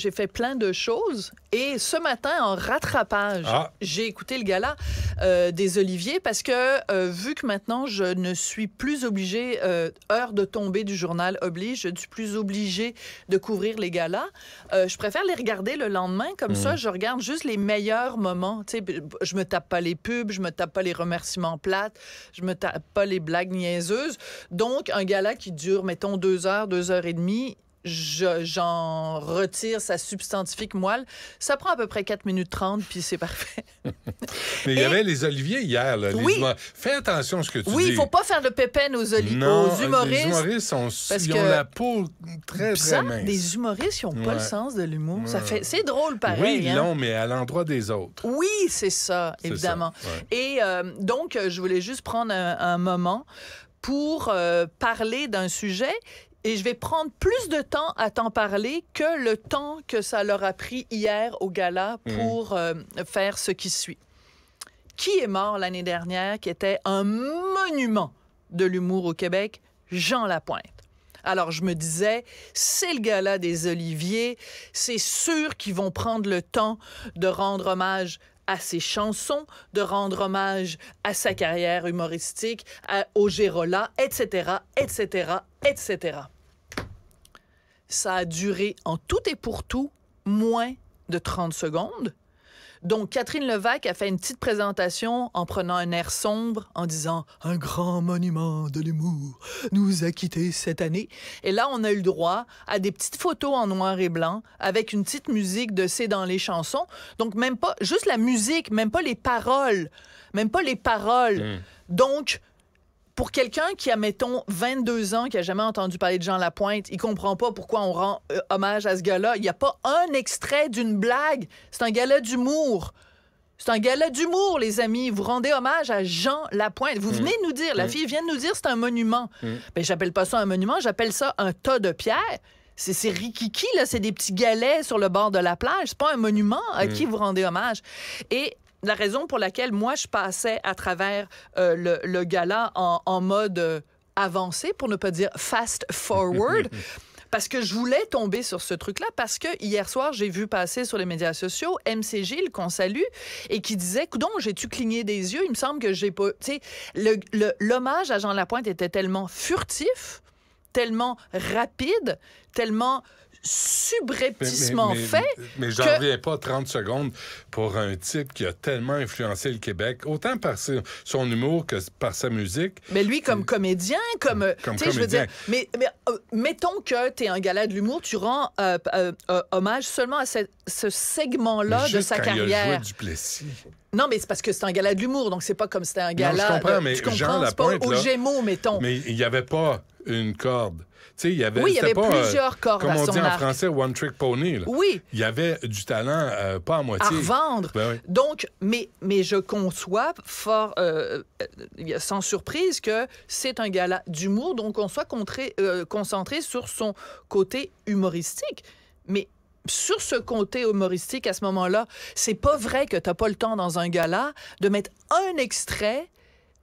j'ai fait plein de choses. Et ce matin, en rattrapage, ah. j'ai écouté le gala euh, des Oliviers parce que euh, vu que maintenant je ne suis plus obligée, euh, heure de tomber du journal oblige, je ne suis plus obligée de couvrir les galas, je préfère les regarder le lendemain. Comme mhm. ça, je regarde juste les meilleurs moments. Tu sais, je me tape pas les pubs, je me tape pas les remerciements plates, je me tape pas les blagues niaiseuses. Donc, un gala qui dure, mettons, deux heures, deux heures et demie, j'en retire sa substantifique moelle. Ça prend à peu près 4 minutes 30, puis c'est parfait. Mais il y avait les oliviers hier. Là, oui. Fais attention à ce que tu oui, dis. Oui, il ne faut pas faire le pépène aux, non, aux humoristes. les humoristes ils ont la peau très, très mince. Des humoristes, ils n'ont pas le sens de l'humour. Ça fait... C'est drôle, pareil. Oui, hein. non, mais à l'endroit des autres. Oui, c'est ça, évidemment. Et euh, donc, euh, je voulais juste prendre un, moment pour euh, parler d'un sujet et je vais prendre plus de temps à t'en parler que le temps que ça leur a pris hier au gala mhm. pour euh, faire ce qui suit. Qui est mort l'année dernière, qui était un monument de l'humour au Québec? Jean Lapointe. Alors je me disais, c'est le gala des Oliviers, c'est sûr qu'ils vont prendre le temps de rendre hommage à ses chansons, de rendre hommage à sa carrière humoristique, à, au Gérola, etc., etc., etc. Ça a duré en tout et pour tout moins de 30 secondes donc, Catherine Levac a fait une petite présentation en prenant un air sombre, en disant Un grand monument de l'humour nous a quittés cette année. Et là, on a eu le droit à des petites photos en noir et blanc avec une petite musique de C'est dans les chansons. Donc, même pas, juste la musique, même pas les paroles, même pas les paroles. Hmm. Donc, pour quelqu'un qui a, mettons, 22 ans, qui a jamais entendu parler de Jean Lapointe, il comprend pas pourquoi on rend euh, hommage à ce gars-là. Il n'y a pas un extrait d'une blague. C'est un galet d'humour. C'est un galet d'humour, les amis. Vous rendez hommage à Jean Lapointe. Vous mm. venez nous dire, la mm. fille vient nous dire c'est un monument. Mais mm. ben, j'appelle pas ça un monument, j'appelle ça un tas de pierres. C'est rikiki, là, c'est des petits galets sur le bord de la plage. C'est pas un monument à qui vous rendez hommage. Et la raison pour laquelle moi, je passais à travers euh, le, gala en, mode euh, avancé, pour ne pas dire fast forward. parce que je voulais tomber sur ce truc-là, parce que hier soir, j'ai vu passer sur les médias sociaux MC Gilles, qu'on salue, et qui disait, coudon, j'ai-tu cligné des yeux? Il me semble que j'ai pas... Tu sais, l'hommage à Jean Lapointe était tellement furtif, tellement rapide, tellement subrepticement fait. Mais, je j'en reviens pas 30 secondes pour un type qui a tellement influencé le Québec, autant par son humour que par sa musique. Mais lui, comme comédien, comme. Comme sais, Je veux dire, mais, euh, mettons que tu es un gala de l'humour, tu rends euh, euh, hommage seulement à ce, segment-là de sa carrière. Non, mais c'est parce que c'est un gala de l'humour, donc c'est pas comme c'était un gala. je comprends, mais tu comprends, pas, Au aux Gémeaux, mettons. Mais il n'y avait pas une corde oui, il y avait plusieurs euh, Comme on dit en français, one trick pony. Oui. Il y avait du talent euh, pas à moitié. À revendre. Ben donc, mais, mais je conçois fort, euh, sans surprise, que c'est un gala d'humour, donc on soit concentré sur son côté humoristique. Mais sur ce côté humoristique, à ce moment-là, c'est pas vrai que t'as pas le temps dans un gala de mettre un extrait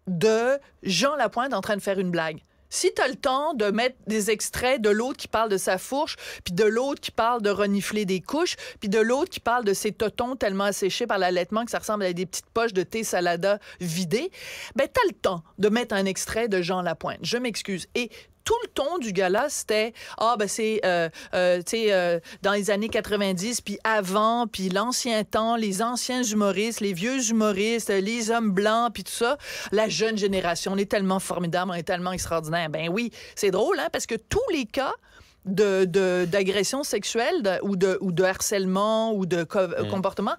de Jean Lapointe en train de faire une blague. Si tu as le temps de mettre des extraits de l'autre qui parle de sa fourche, puis de l'autre qui parle de renifler des couches, puis de l'autre qui parle de ses totons tellement asséchés par l'allaitement que ça ressemble à des petites poches de thé salada vidées, ben tu as le temps de mettre un extrait de Jean Lapointe. Je m'excuse. Et tout le ton du gala, c'était ah ben c'est euh, euh, tu sais euh, dans les années 90 puis avant puis l'ancien temps, les anciens humoristes, les vieux humoristes, les hommes blancs puis tout ça, la jeune génération, on est tellement formidable, on est tellement extraordinaire. Ben oui, c'est drôle hein parce que tous les cas de d'agression sexuelle ou de ou de harcèlement ou de mm. comportement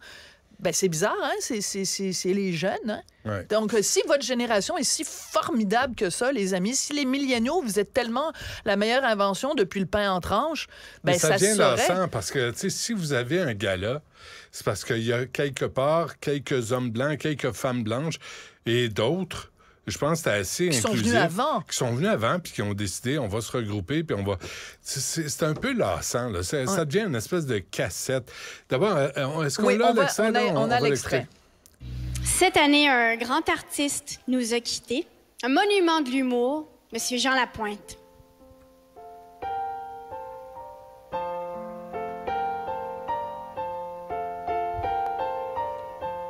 ben, c'est bizarre, hein? C'est les jeunes, hein? Donc, euh, si votre génération est si formidable que ça, les amis, si les milléniaux, vous êtes tellement la meilleure invention depuis le pain en tranche, ben, ça, ça vient parce que, tu sais, si vous avez un gala, c'est parce qu'il y a quelque part quelques hommes blancs, quelques femmes blanches et d'autres je pense que assez qui Qui sont venus avant. Qui sont venus avant, puis qui ont décidé, on va se regrouper, puis on va... C'est un peu lassant, là. Ça devient une espèce de cassette. D'abord, euh, euh, est-ce qu'on a l'extrait? On, on, a l'extrait. Cette année, un grand artiste nous a quittés. Un monument de l'humour, M. Jean Lapointe.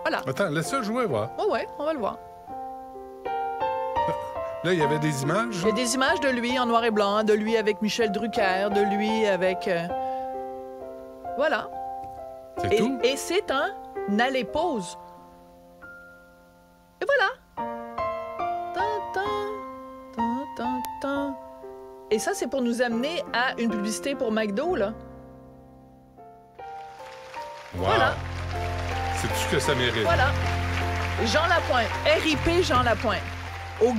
Voilà. Attends, laisse-le jouer, voir. Oh ouais, on va le voir. Là, il y avait des images. Il y a des images de lui en noir et blanc, de lui avec Michel Drucker, de lui avec. Euh, voilà. C'est Et, tout? et c'est un n'allez pause Et voilà. Et ça, c'est pour nous amener à une publicité pour McDo, là. voilà. C'est tout ce que ça mérite. Voilà. Jean Lapointe. RIP Jean Lapointe au,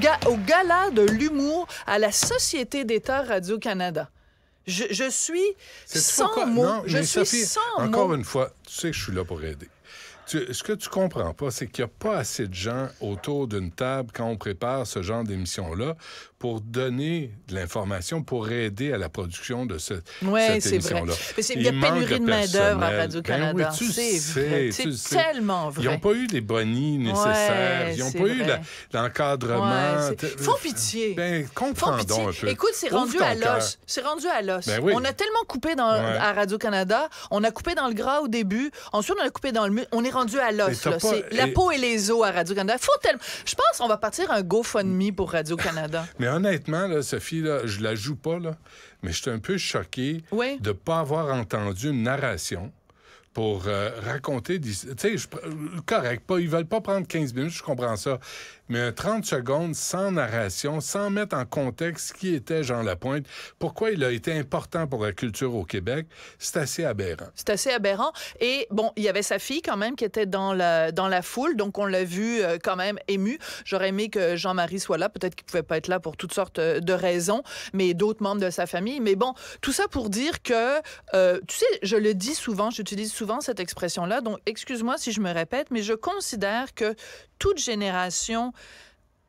gala de l'humour à la Société d'État Radio-Canada. Je, je, suis sans mots. je suis Encore une fois, tu sais que je suis là pour aider ce que tu comprends pas, c'est qu'il n'y a pas assez de gens autour d'une table quand on prépare ce genre d'émission-là pour donner de l'information, pour aider à la production de ce, cette émission-là. Oui, c'est vrai. Il y a pénurie de, main-d'œuvre à Radio-Canada. c'est tellement vrai. Ils n'ont pas eu les bonnies nécessaires. ils n'ont pas eu l'encadrement. Ouais, Font pitié. Ben, comprendons Écoute, c'est rendu, à l'os. C'est rendu à l'os. Ben on a tellement coupé à Radio-Canada. On a coupé dans le gras au début. Ensuite, on a coupé dans le... On est à l'os. La peau et les os à Radio-Canada. Faut Je pense qu'on va partir un GoFundMe pour Radio-Canada. mais honnêtement, là, Sophie, là, je la joue pas, là, mais je suis un peu choqué de ne pas avoir entendu une narration pour euh, raconter Tu sais, euh, correct, pas, ils veulent pas prendre 15 minutes, je comprends ça mais 30 secondes sans narration, sans mettre en contexte qui était Jean Lapointe, pourquoi il a été important pour la culture au Québec, c'est assez aberrant. C'est assez aberrant. Et bon, il y avait sa fille quand même qui était dans la, dans la foule, donc on l'a vu euh, quand même ému. J'aurais aimé que Jean-Marie soit là, peut-être qu'il pouvait pas être là pour toutes sortes euh, de raisons, mais d'autres membres de sa famille. Mais bon, tout ça pour dire que, euh, tu sais, je le dis souvent, j'utilise souvent cette expression-là, donc excuse-moi si je me répète, mais je considère que toute génération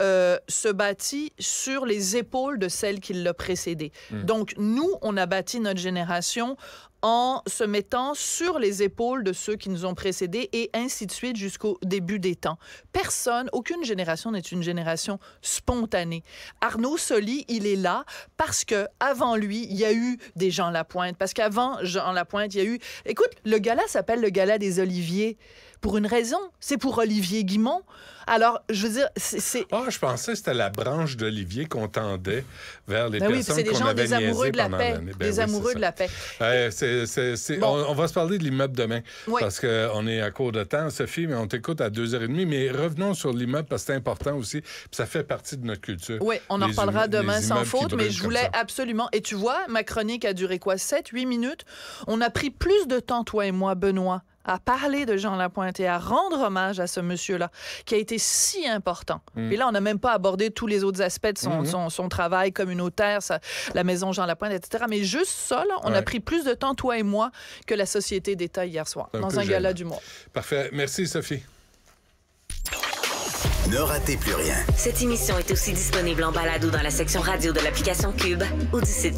euh, se bâtit sur les épaules de celle qui l'a précédée. Hmm. Donc, nous, on a bâti notre génération en se mettant sur les épaules de ceux qui nous ont précédés et ainsi de suite jusqu'au début des temps. Personne, aucune génération n'est une génération spontanée. Arnaud Soli, il est là parce que avant lui, il y a eu des gens la pointe. parce qu'avant Jean pointe, il y a eu... Écoute, le gala s'appelle le gala des Oliviers pour une raison. C'est pour Olivier Guimont. Alors, je veux dire, c'est. Ah, je pensais que c'était la branche d'Olivier qu'on tendait vers les ben personnes qu'on avait des amoureux ben de la paix. des amoureux de la paix. On, va se parler de l'immeuble demain oui. parce qu'on est à court de temps, Sophie, mais on t'écoute à 2h30. Mais revenons sur l'immeuble parce que c'est important aussi. ça fait partie de notre culture. Oui, on en parlera demain sans faute, mais je voulais absolument. Et tu vois, ma chronique a duré quoi? 7, 8 minutes. On a pris plus de temps, toi et moi, Benoît, à parler de Jean Lapointe et à rendre hommage à ce monsieur-là, qui a été si important. Mm. Puis Et là, on n'a même pas abordé tous les autres aspects de son, mm-hmm. son, travail communautaire, la maison Jean Lapointe, etc. Mais juste ça, là, on a pris plus de temps, toi et moi, que la Société d'État hier soir, dans un gala du mois. Parfait. Merci, Sophie. Ne ratez plus rien. Cette émission est aussi disponible en balado dans la section radio de l'application Cube ou du site